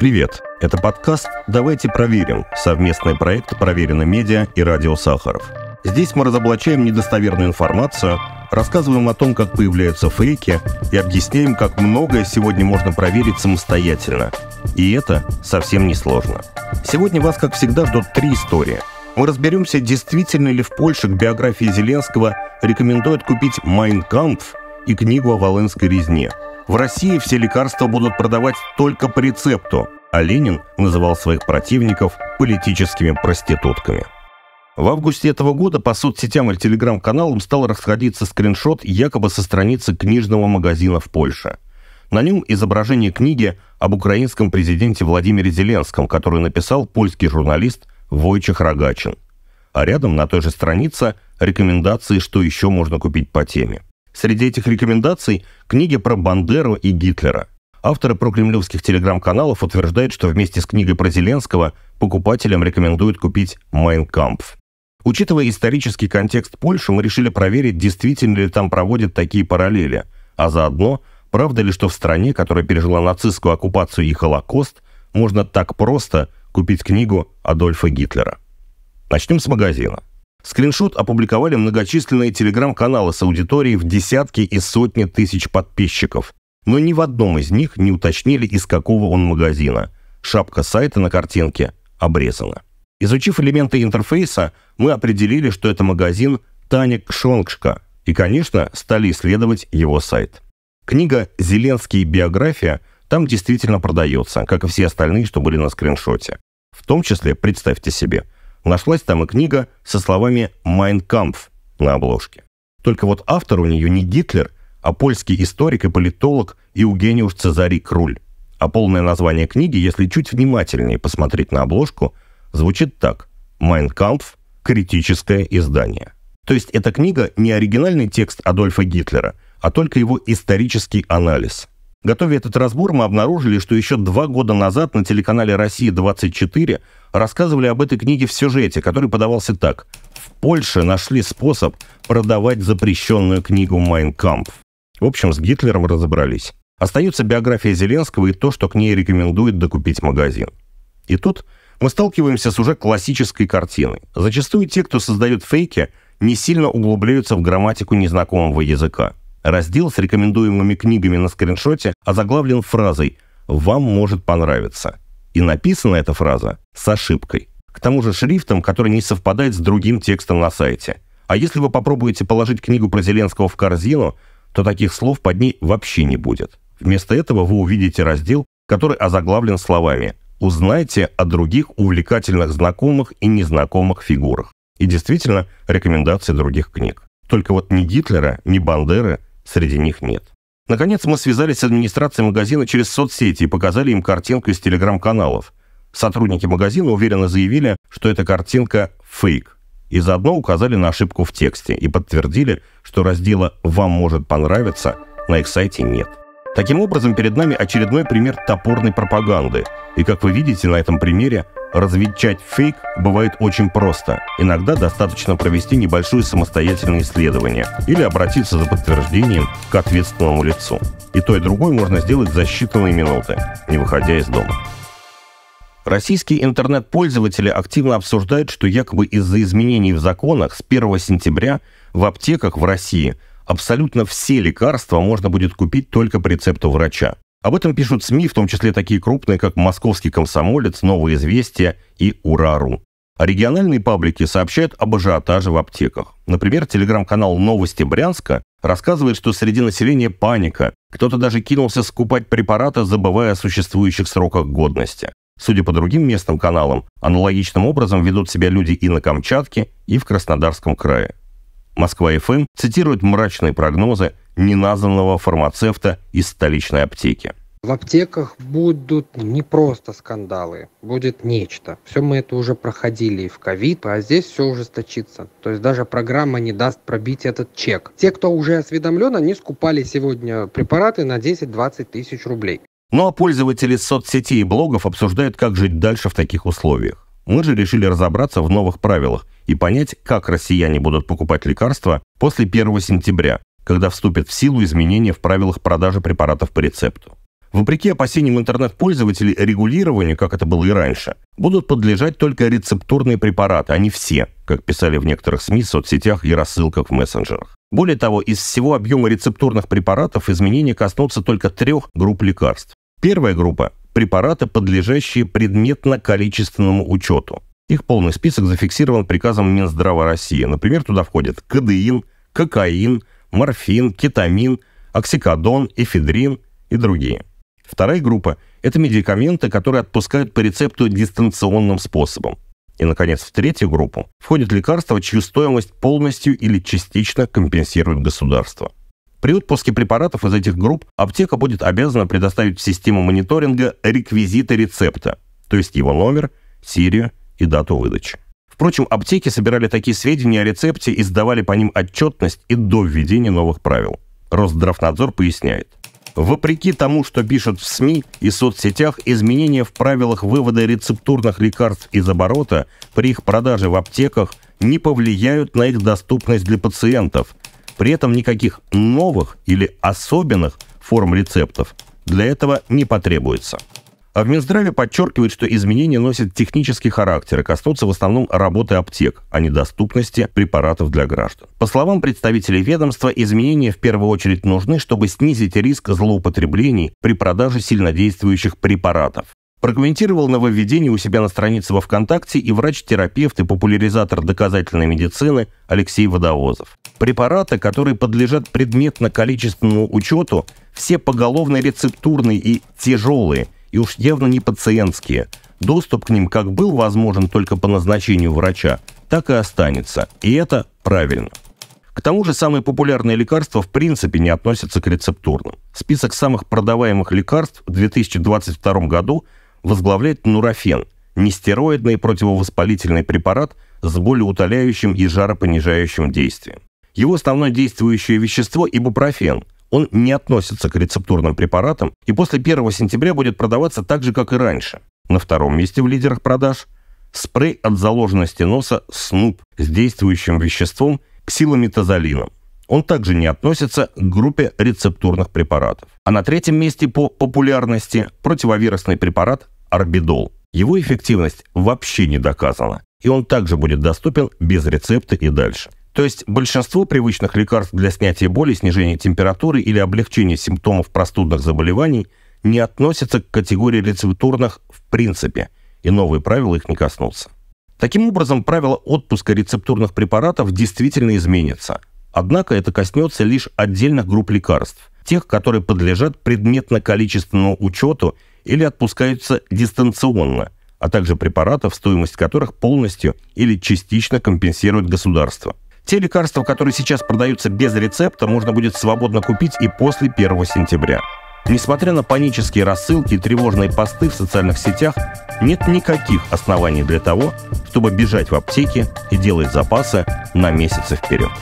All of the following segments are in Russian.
Привет! Это подкаст «Давайте проверим» – совместный проект «Проверено медиа» и «Радио Сахаров». Здесь мы разоблачаем недостоверную информацию, рассказываем о том, как появляются фейки и объясняем, как многое сегодня можно проверить самостоятельно. И это совсем не сложно. Сегодня вас, как всегда, ждут три истории. Мы разберемся, действительно ли в Польше к биографии Зеленского рекомендуют купить «Майнкампф» и книгу о Волынской резне – в России все лекарства будут продавать только по рецепту, а Ленин называл своих противников политическими проститутками. В августе этого года по соцсетям и телеграм-каналам стал расходиться скриншот якобы со страницы книжного магазина в Польше. На нем изображение книги об украинском президенте Владимире Зеленском, которую написал польский журналист Войчих Рогачин. А рядом на той же странице рекомендации, что еще можно купить по теме – Среди этих рекомендаций книги про Бандеру и Гитлера. Авторы прокремлевских телеграм-каналов утверждают, что вместе с книгой про Зеленского покупателям рекомендуют купить «Майн Учитывая исторический контекст Польши, мы решили проверить, действительно ли там проводят такие параллели, а заодно, правда ли, что в стране, которая пережила нацистскую оккупацию и Холокост, можно так просто купить книгу Адольфа Гитлера. Начнем с магазина. Скриншот опубликовали многочисленные телеграм-каналы с аудиторией в десятки и сотни тысяч подписчиков. Но ни в одном из них не уточнили, из какого он магазина. Шапка сайта на картинке обрезана. Изучив элементы интерфейса, мы определили, что это магазин «Таник Шонгшка», и, конечно, стали исследовать его сайт. Книга «Зеленский. Биография» там действительно продается, как и все остальные, что были на скриншоте. В том числе, представьте себе – Нашлась там и книга со словами «Майн кампф» на обложке. Только вот автор у нее не Гитлер, а польский историк и политолог Иугениуш Цезарий Круль. А полное название книги, если чуть внимательнее посмотреть на обложку, звучит так «Майн кампф. Критическое издание». То есть эта книга не оригинальный текст Адольфа Гитлера, а только его исторический анализ. Готовя этот разбор, мы обнаружили, что еще два года назад на телеканале «Россия-24» рассказывали об этой книге в сюжете, который подавался так. В Польше нашли способ продавать запрещенную книгу «Майнкампф». В общем, с Гитлером разобрались. Остается биография Зеленского и то, что к ней рекомендует докупить магазин. И тут мы сталкиваемся с уже классической картиной. Зачастую те, кто создают фейки, не сильно углубляются в грамматику незнакомого языка – Раздел с рекомендуемыми книгами на скриншоте озаглавлен фразой «Вам может понравиться». И написана эта фраза с ошибкой. К тому же шрифтом, который не совпадает с другим текстом на сайте. А если вы попробуете положить книгу про Зеленского в корзину, то таких слов под ней вообще не будет. Вместо этого вы увидите раздел, который озаглавлен словами «Узнайте о других увлекательных знакомых и незнакомых фигурах» и действительно рекомендации других книг. Только вот ни Гитлера, ни Бандеры – среди них нет. Наконец мы связались с администрацией магазина через соцсети и показали им картинку из телеграм-каналов. Сотрудники магазина уверенно заявили, что эта картинка фейк, и заодно указали на ошибку в тексте и подтвердили, что раздела «Вам может понравиться» на их сайте нет. Таким образом, перед нами очередной пример топорной пропаганды, и, как вы видите, на этом примере Разветчать фейк бывает очень просто. Иногда достаточно провести небольшое самостоятельное исследование или обратиться за подтверждением к ответственному лицу. И то, и другое можно сделать за считанные минуты, не выходя из дома. Российские интернет-пользователи активно обсуждают, что якобы из-за изменений в законах с 1 сентября в аптеках в России абсолютно все лекарства можно будет купить только по рецепту врача. Об этом пишут СМИ, в том числе такие крупные, как «Московский комсомолец», «Новые известия» и «Урару». А региональные паблики сообщают об ажиотаже в аптеках. Например, телеграм-канал «Новости Брянска» рассказывает, что среди населения паника. Кто-то даже кинулся скупать препараты, забывая о существующих сроках годности. Судя по другим местным каналам, аналогичным образом ведут себя люди и на Камчатке, и в Краснодарском крае. Москва ФМ цитирует мрачные прогнозы неназванного фармацевта из столичной аптеки. В аптеках будут не просто скандалы, будет нечто. Все мы это уже проходили и в ковид, а здесь все ужесточится. То есть даже программа не даст пробить этот чек. Те, кто уже осведомлен, они скупали сегодня препараты на 10-20 тысяч рублей. Ну а пользователи соцсетей и блогов обсуждают, как жить дальше в таких условиях. Мы же решили разобраться в новых правилах и понять, как россияне будут покупать лекарства после 1 сентября, когда вступят в силу изменения в правилах продажи препаратов по рецепту. Вопреки опасениям интернет-пользователей, регулированию, как это было и раньше, будут подлежать только рецептурные препараты, а не все, как писали в некоторых СМИ, соцсетях и рассылках в мессенджерах. Более того, из всего объема рецептурных препаратов изменения коснутся только трех групп лекарств. Первая группа – препараты, подлежащие предметно-количественному учету. Их полный список зафиксирован приказом Минздрава России. Например, туда входят кадеин, кокаин – морфин, кетамин, оксикодон, эфедрин и другие. Вторая группа – это медикаменты, которые отпускают по рецепту дистанционным способом. И, наконец, в третью группу входят лекарства, чью стоимость полностью или частично компенсирует государство. При отпуске препаратов из этих групп аптека будет обязана предоставить в систему мониторинга реквизиты рецепта, то есть его номер, серию и дату выдачи. Впрочем, аптеки собирали такие сведения о рецепте и сдавали по ним отчетность и до введения новых правил. Росздравнадзор поясняет. Вопреки тому, что пишут в СМИ и соцсетях, изменения в правилах вывода рецептурных лекарств из оборота при их продаже в аптеках не повлияют на их доступность для пациентов. При этом никаких новых или особенных форм рецептов для этого не потребуется. А в Минздраве подчеркивают, что изменения носят технический характер и коснутся в основном работы аптек, а не доступности препаратов для граждан. По словам представителей ведомства, изменения в первую очередь нужны, чтобы снизить риск злоупотреблений при продаже сильнодействующих препаратов. Прокомментировал нововведение у себя на странице во ВКонтакте и врач-терапевт и популяризатор доказательной медицины Алексей Водовозов. Препараты, которые подлежат предметно-количественному учету, все поголовные рецептурные и тяжелые – и уж явно не пациентские. Доступ к ним как был возможен только по назначению врача, так и останется. И это правильно. К тому же самые популярные лекарства в принципе не относятся к рецептурным. Список самых продаваемых лекарств в 2022 году возглавляет нурофен – нестероидный противовоспалительный препарат с болеутоляющим и жаропонижающим действием. Его основное действующее вещество – ибупрофен – он не относится к рецептурным препаратам и после 1 сентября будет продаваться так же, как и раньше. На втором месте в лидерах продаж спрей от заложенности носа «Снуп» с действующим веществом ксилометазолином. Он также не относится к группе рецептурных препаратов. А на третьем месте по популярности противовирусный препарат Арбидол. Его эффективность вообще не доказана, и он также будет доступен без рецепта и дальше. То есть большинство привычных лекарств для снятия боли, снижения температуры или облегчения симптомов простудных заболеваний не относятся к категории рецептурных в принципе, и новые правила их не коснутся. Таким образом, правила отпуска рецептурных препаратов действительно изменятся. Однако это коснется лишь отдельных групп лекарств, тех, которые подлежат предметно-количественному учету или отпускаются дистанционно, а также препаратов, стоимость которых полностью или частично компенсирует государство. Те лекарства, которые сейчас продаются без рецепта, можно будет свободно купить и после 1 сентября. Несмотря на панические рассылки и тревожные посты в социальных сетях, нет никаких оснований для того, чтобы бежать в аптеки и делать запасы на месяцы вперед.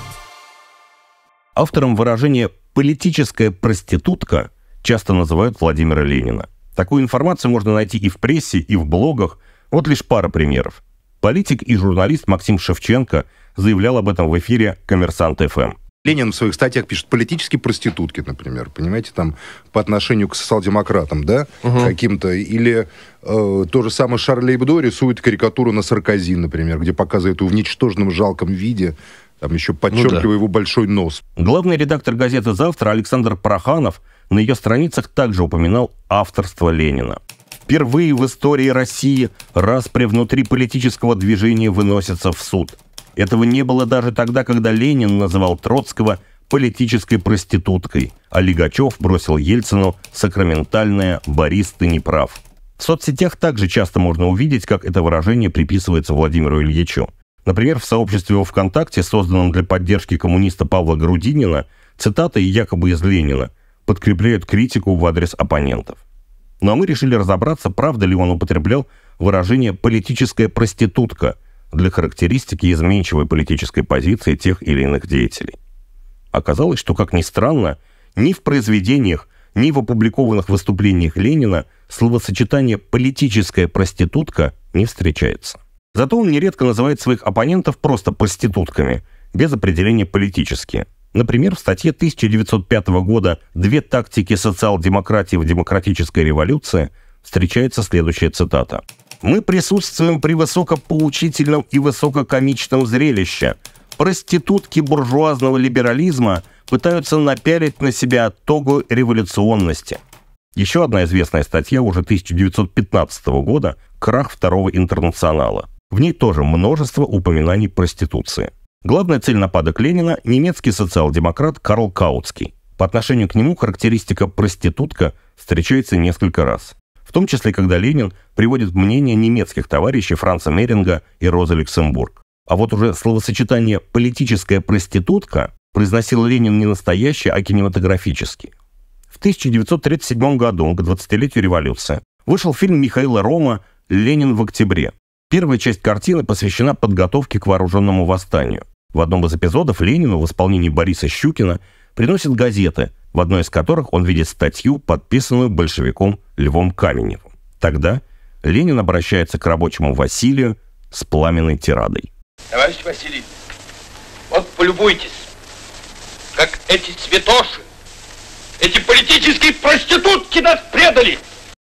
Автором выражения «политическая проститутка» часто называют Владимира Ленина. Такую информацию можно найти и в прессе, и в блогах. Вот лишь пара примеров. Политик и журналист Максим Шевченко – заявлял об этом в эфире «Коммерсант ФМ». Ленин в своих статьях пишет политические проститутки, например, понимаете, там по отношению к социал-демократам, да, угу. каким-то, или э, то же самое Шарль Эбдо рисует карикатуру на Саркози, например, где показывает его в ничтожном жалком виде там еще подчеркивая ну, да. его большой нос. Главный редактор газеты «Завтра» Александр Проханов на ее страницах также упоминал авторство Ленина. Впервые в истории России распри внутри политического движения выносятся в суд. Этого не было даже тогда, когда Ленин называл Троцкого политической проституткой, а Лигачев бросил Ельцину сакраментальное «Борис, ты не прав». В соцсетях также часто можно увидеть, как это выражение приписывается Владимиру Ильичу. Например, в сообществе во ВКонтакте, созданном для поддержки коммуниста Павла Грудинина, цитаты якобы из Ленина подкрепляют критику в адрес оппонентов. Ну а мы решили разобраться, правда ли он употреблял выражение «политическая проститутка», для характеристики изменчивой политической позиции тех или иных деятелей. Оказалось, что, как ни странно, ни в произведениях, ни в опубликованных выступлениях Ленина словосочетание «политическая проститутка» не встречается. Зато он нередко называет своих оппонентов просто проститутками, без определения «политические». Например, в статье 1905 года «Две тактики социал-демократии в демократической революции» встречается следующая цитата – мы присутствуем при высокопоучительном и высококомичном зрелище. Проститутки буржуазного либерализма пытаются напялить на себя тогу революционности. Еще одна известная статья уже 1915 года «Крах второго интернационала». В ней тоже множество упоминаний проституции. Главная цель нападок Ленина – немецкий социал-демократ Карл Каутский. По отношению к нему характеристика «проститутка» встречается несколько раз в том числе когда Ленин приводит мнение немецких товарищей Франца Меринга и Розы Люксембург. А вот уже словосочетание «политическая проститутка» произносил Ленин не настоящий, а кинематографический. В 1937 году, к 20-летию революции, вышел фильм Михаила Рома «Ленин в октябре». Первая часть картины посвящена подготовке к вооруженному восстанию. В одном из эпизодов Ленину в исполнении Бориса Щукина приносят газеты, в одной из которых он видит статью, подписанную большевиком Львом Каменевым. Тогда Ленин обращается к рабочему Василию с пламенной тирадой. Товарищ Василий, вот полюбуйтесь, как эти цветоши, эти политические проститутки нас предали.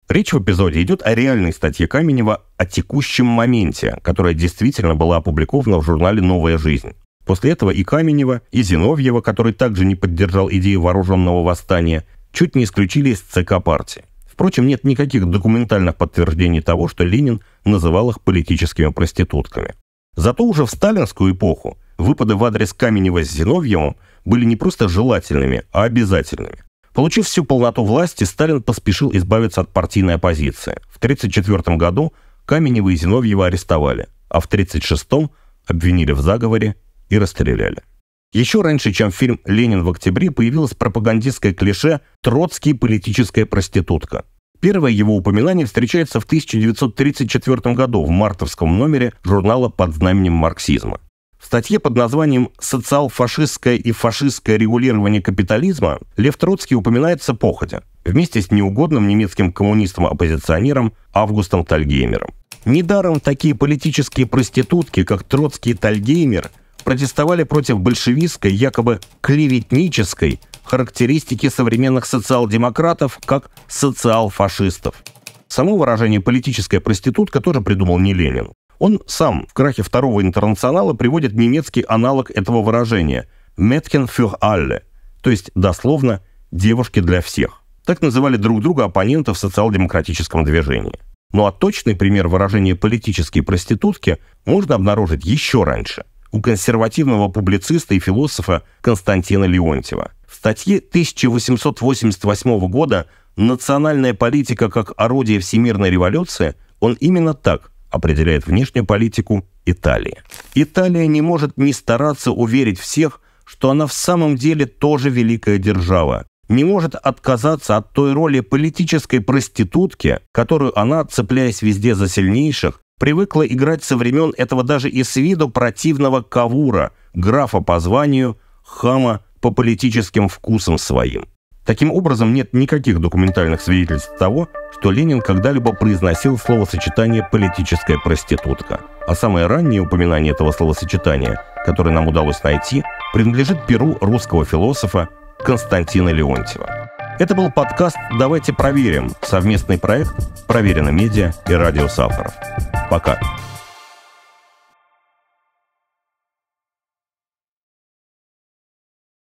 Речь в эпизоде идет о реальной статье Каменева о текущем моменте, которая действительно была опубликована в журнале «Новая жизнь». После этого и Каменева, и Зиновьева, который также не поддержал идею вооруженного восстания, чуть не исключили из ЦК партии. Впрочем, нет никаких документальных подтверждений того, что Ленин называл их политическими проститутками. Зато уже в сталинскую эпоху выпады в адрес Каменева с Зиновьевым были не просто желательными, а обязательными. Получив всю полноту власти, Сталин поспешил избавиться от партийной оппозиции. В 1934 году Каменева и Зиновьева арестовали, а в 1936 обвинили в заговоре и расстреляли. Еще раньше, чем фильм «Ленин в октябре», появилось пропагандистское клише «Троцкий – политическая проститутка». Первое его упоминание встречается в 1934 году в мартовском номере журнала «Под знаменем марксизма». В статье под названием «Социал-фашистское и фашистское регулирование капитализма» Лев Троцкий упоминается походя вместе с неугодным немецким коммунистом-оппозиционером Августом Тальгеймером. Недаром такие политические проститутки, как Троцкий и Тальгеймер – протестовали против большевистской, якобы клеветнической, характеристики современных социал-демократов как социал-фашистов. Само выражение «политическая проститутка» тоже придумал не Ленин. Он сам в крахе второго интернационала приводит немецкий аналог этого выражения «Metken für alle», то есть дословно «девушки для всех». Так называли друг друга оппонентов в социал-демократическом движении. Ну а точный пример выражения «политические проститутки» можно обнаружить еще раньше – у консервативного публициста и философа Константина Леонтьева. В статье 1888 года «Национальная политика как орудие всемирной революции» он именно так определяет внешнюю политику Италии. Италия не может не стараться уверить всех, что она в самом деле тоже великая держава, не может отказаться от той роли политической проститутки, которую она, цепляясь везде за сильнейших, привыкла играть со времен этого даже и с виду противного Кавура, графа по званию, хама по политическим вкусам своим. Таким образом, нет никаких документальных свидетельств того, что Ленин когда-либо произносил словосочетание «политическая проститутка». А самое раннее упоминание этого словосочетания, которое нам удалось найти, принадлежит перу русского философа Константина Леонтьева. Это был подкаст «Давайте проверим» – совместный проект «Проверено медиа» и радио Сафаров. Пока.